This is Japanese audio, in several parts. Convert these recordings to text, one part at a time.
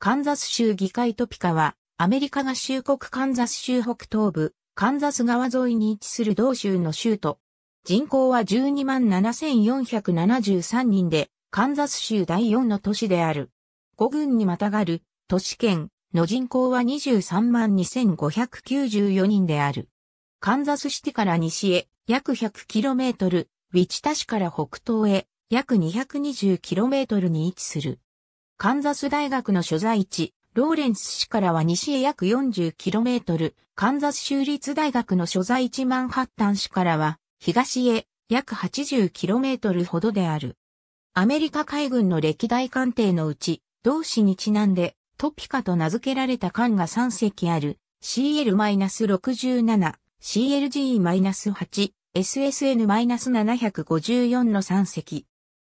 カンザス州議会トピカは、アメリカ合衆国カンザス州北東部、カンザス川沿いに位置する同州の州都。人口は12万7473人で、カンザス州第4の都市である。五郡にまたがる都市圏の人口は23万2594人である。カンザスシティから西へ約 100km、ウィチタ市から北東へ約 220km に位置する。カンザス大学の所在地、ローレンス市からは西へ約 40km、カンザス州立大学の所在地マンハッタン市からは東へ約 80km ほどである。アメリカ海軍の歴代艦艇のうち、同市にちなんでトピカと名付けられた艦が3隻ある CL-67、CLG-8、SSN-754 の3隻。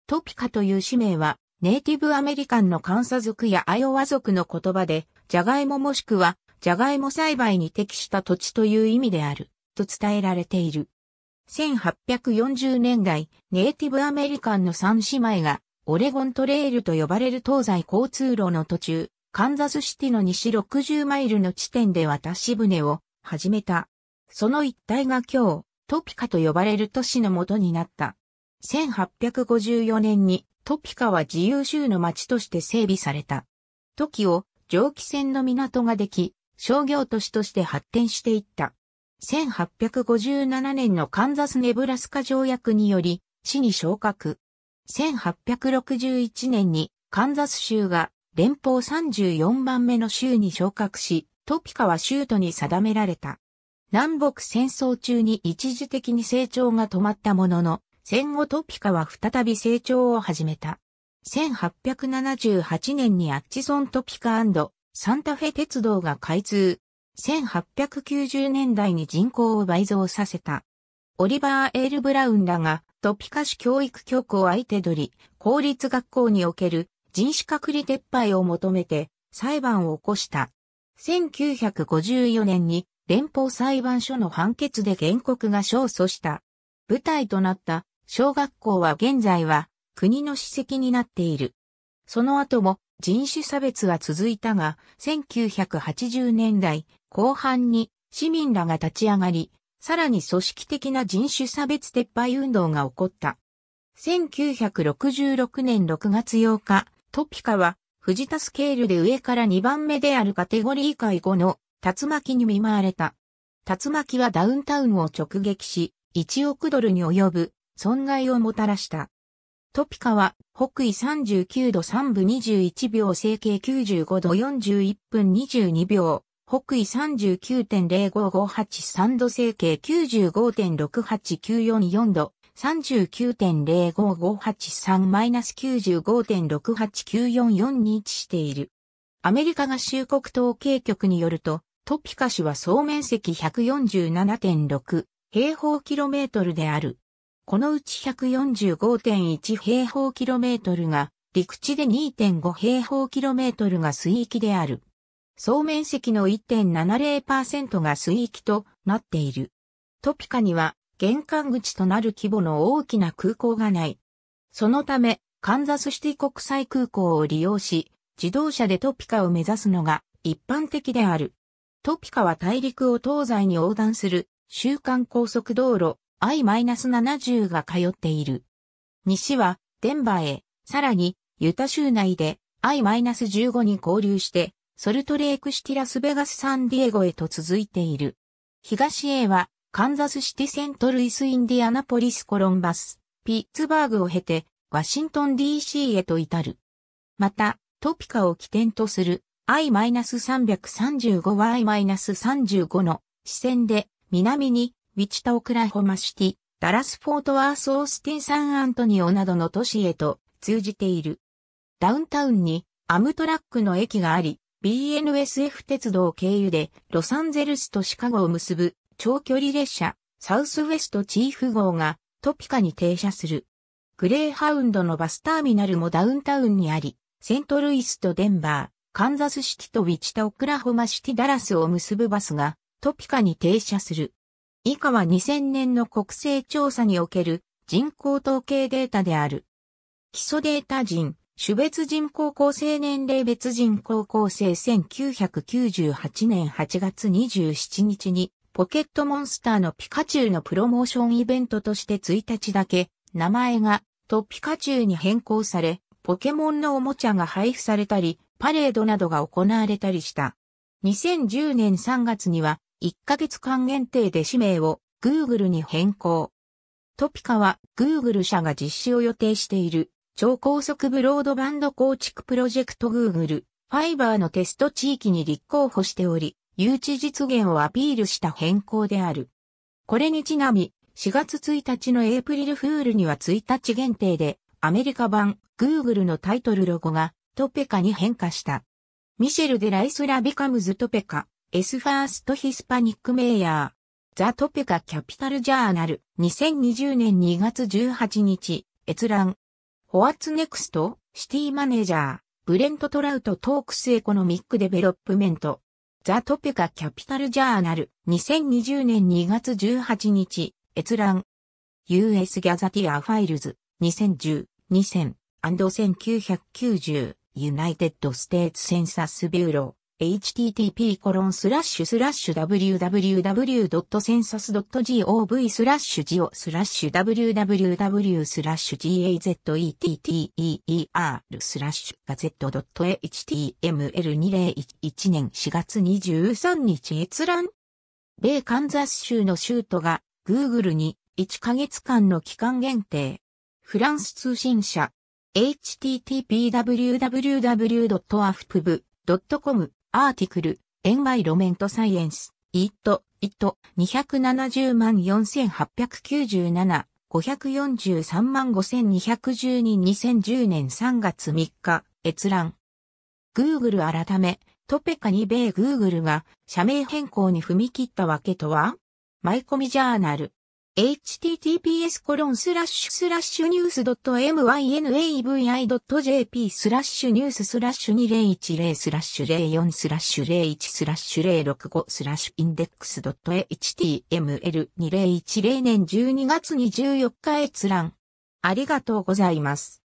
トピカという氏名はネイティブアメリカンのカンサ族やアイオワ族の言葉で、ジャガイモもしくは、ジャガイモ栽培に適した土地という意味である、と伝えられている。1840年代、ネイティブアメリカンの三姉妹が、オレゴントレイルと呼ばれる東西交通路の途中、カンザスシティの西60マイルの地点で渡し船を始めた。その一帯が今日、トピカと呼ばれる都市の元になった。1854年にトピカは自由州の町として整備された。トキを蒸気船の港ができ、商業都市として発展していった。1857年のカンザス・ネブラスカ条約により、市に昇格。1861年にカンザス州が連邦34番目の州に昇格し、トピカは州都に定められた。南北戦争中に一時的に成長が止まったものの、戦後トピカは再び成長を始めた。1878年にアッチソントピカサンタフェ鉄道が開通。1890年代に人口を倍増させた。オリバー・エール・ブラウンらがトピカ市教育局を相手取り、公立学校における人種隔離撤廃を求めて裁判を起こした。1954年に連邦裁判所の判決で原告が勝訴した。舞台となった小学校は現在は国の史跡になっている。その後も人種差別は続いたが、1980年代後半に市民らが立ち上がり、さらに組織的な人種差別撤廃運動が起こった。1966年6月8日、トピカは、藤田スケールで上から2番目であるカテゴリー界後の竜巻に見舞われた。竜巻はダウンタウンを直撃し、1億ドルに及ぶ損害をもたらした。トピカは北緯39度3分21秒整形95度41分22秒、北緯39.05583度整形95.68944度、39.05583-95.68944に位置している。アメリカ合衆国統計局によると、トピカ市は総面積147.6平方キロメートルである。このうち145.1平方キロメートルが陸地で2.5平方キロメートルが水域である。総面積の1.70%が水域となっている。トピカには玄関口となる規模の大きな空港がない。そのため、カンザスシティ国際空港を利用し、自動車でトピカを目指すのが一般的である。トピカは大陸を東西に横断する、週間高速道路 I-70 が通っている。西はデンバーへ、さらにユタ州内で I-15 に合流して、ソルトレークシティラスベガスサンディエゴへと続いている。東へは、カンザスシティセントルイスインディアナポリスコロンバス、ピッツバーグを経て、ワシントン DC へと至る。また、トピカを起点とする I-335 は I-35 の視線で南にウィチタ・オクラホマシティ、ダラス・フォートワース・オースティン・サン・アントニオなどの都市へと通じている。ダウンタウンにアムトラックの駅があり、BNSF 鉄道経由でロサンゼルスとシカゴを結ぶ長距離列車サウスウェストチーフ号がトピカに停車する。グレーハウンドのバスターミナルもダウンタウンにあり、セントルイスとデンバー、カンザスシティとウィチタ・オクラホマシティ・ダラスを結ぶバスがトピカに停車する。以下は2000年の国勢調査における人口統計データである。基礎データ人、種別人口構成年齢別人口構成1998年8月27日にポケットモンスターのピカチュウのプロモーションイベントとして1日だけ名前がとピカチュウに変更されポケモンのおもちゃが配布されたりパレードなどが行われたりした。2010年3月には1ヶ月間限定で氏名を Google に変更。トピカは Google 社が実施を予定している超高速ブロードバンド構築プロジェクト Google ファイバーのテスト地域に立候補しており、誘致実現をアピールした変更である。これにちなみ、4月1日のエイプリルフールには1日限定で、アメリカ版 Google のタイトルロゴがトペカに変化した。ミシェル・デ・ライス・ラ・ビカムズ・トペカ、エスファーストヒスパニックメイヤー、ザ・トペカ・キャピタル・ジャーナル、2020年2月18日、閲覧。ホワッツネクスト、シティマネージャー、ブレント・トラウト・トークス・エコノミック・デベロップメント。ザ・トペカ・キャピタル・ジャーナル、2020年2月18日、閲覧。US ギャザティア・ファイルズ、2010、2000、1990、ユナイテッド・ステーツ・センサス・ビューロー。http://www.census.gov スラッシュジオスラッシュ www スラッシュ gazetteer スラッシュ t ゼ .html2011 年4月23日閲覧米カンザス州の州都が Google に1ヶ月間の期間限定フランス通信社 h t t p w w w a f p b c o m アーティクル、エンバイロメントサイエンス、イット、イット、270万4897、543万5212、2010年3月3日、閲覧。Google 改め、トペカに米 Google が社名変更に踏み切ったわけとはマイコミジャーナル。https コロンスラッシュスラッシュニュース .mynavi.jp スラッシュニューススラッシュ2010スラッシュ04スラッシュ01スラッシュ065スラッシュインデックス .html2010 年12月24日閲覧。ありがとうございます。